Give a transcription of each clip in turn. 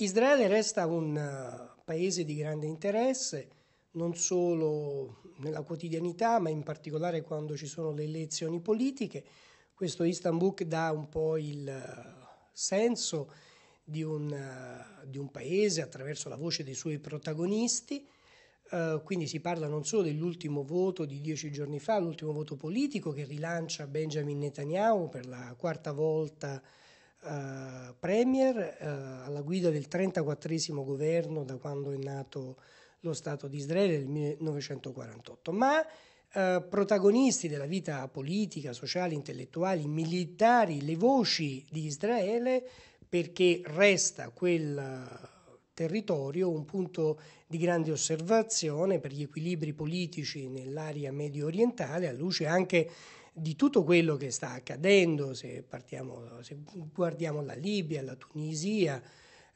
Israele resta un eh, paese di grande interesse, non solo nella quotidianità, ma in particolare quando ci sono le elezioni politiche. Questo Istanbul dà un po' il eh, senso di un, eh, di un paese attraverso la voce dei suoi protagonisti. Uh, quindi si parla non solo dell'ultimo voto di dieci giorni fa, l'ultimo voto politico che rilancia Benjamin Netanyahu per la quarta volta eh, premier, eh, alla guida del 34 governo da quando è nato lo Stato di Israele nel 1948, ma eh, protagonisti della vita politica, sociale, intellettuale, militari, le voci di Israele, perché resta quel eh, territorio un punto di grande osservazione per gli equilibri politici nell'area medio orientale, a luce anche di tutto quello che sta accadendo, se, partiamo, se guardiamo la Libia, la Tunisia,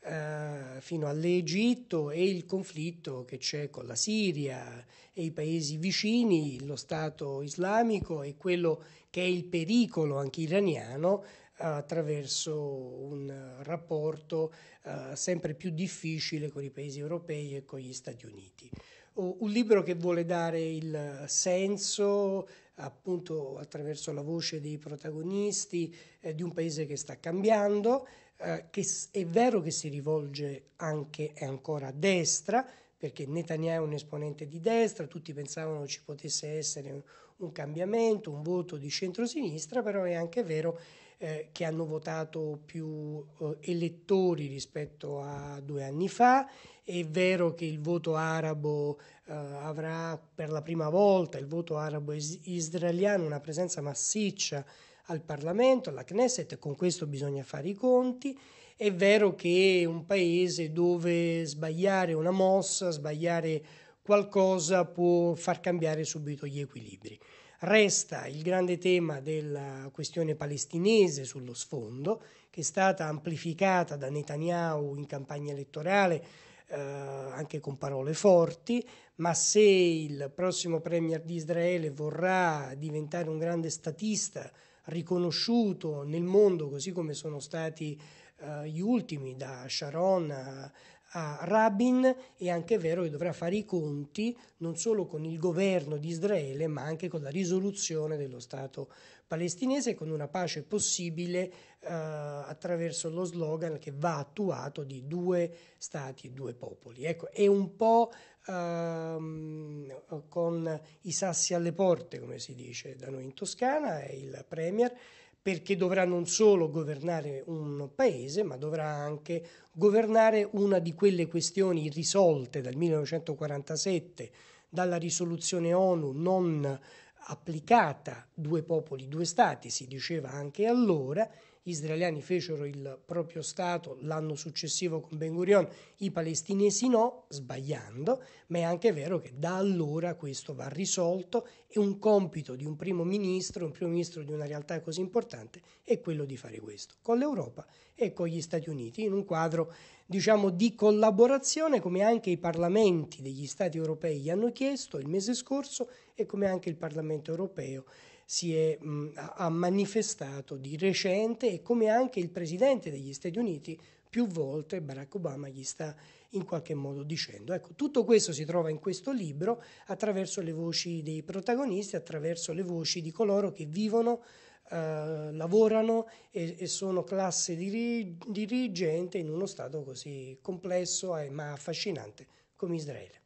eh, fino all'Egitto e il conflitto che c'è con la Siria e i paesi vicini, lo Stato islamico e quello che è il pericolo anche iraniano, eh, attraverso un rapporto uh, sempre più difficile con i paesi europei e con gli Stati Uniti un libro che vuole dare il senso appunto attraverso la voce dei protagonisti eh, di un paese che sta cambiando, eh, che è vero che si rivolge anche e ancora a destra, perché Netanyahu è un esponente di destra, tutti pensavano ci potesse essere un cambiamento, un voto di centrosinistra, però è anche vero eh, che hanno votato più eh, elettori rispetto a due anni fa, è vero che il voto arabo eh, avrà per la prima volta, il voto arabo is- israeliano, una presenza massiccia al Parlamento, alla Knesset, con questo bisogna fare i conti. È vero che è un paese dove sbagliare una mossa, sbagliare qualcosa può far cambiare subito gli equilibri. Resta il grande tema della questione palestinese sullo sfondo, che è stata amplificata da Netanyahu in campagna elettorale eh, anche con parole forti, ma se il prossimo premier di Israele vorrà diventare un grande statista riconosciuto nel mondo, così come sono stati eh, gli ultimi, da Sharon a, a Rabin, è anche vero che dovrà fare i conti non solo con il governo di Israele, ma anche con la risoluzione dello Stato palestinese e con una pace possibile eh, attraverso lo slogan che va attuato di due stati e due popoli. Ecco, è un po' Ehm, con i sassi alle porte, come si dice da noi in Toscana, è il Premier, perché dovrà non solo governare un paese, ma dovrà anche governare una di quelle questioni irrisolte dal 1947 dalla risoluzione ONU non applicata due popoli, due stati, si diceva anche allora, gli israeliani fecero il proprio Stato l'anno successivo con Ben Gurion, i palestinesi no, sbagliando, ma è anche vero che da allora questo va risolto e un compito di un primo ministro, un primo ministro di una realtà così importante, è quello di fare questo, con l'Europa e con gli Stati Uniti, in un quadro diciamo di collaborazione come anche i parlamenti degli Stati europei gli hanno chiesto il mese scorso e come anche il Parlamento europeo si è, mh, ha manifestato di recente e come anche il Presidente degli Stati Uniti più volte Barack Obama gli sta in qualche modo dicendo. Ecco, tutto questo si trova in questo libro attraverso le voci dei protagonisti, attraverso le voci di coloro che vivono, eh, lavorano e, e, sono classe diri- dirigente in uno Stato così complesso e, ma affascinante come Israele.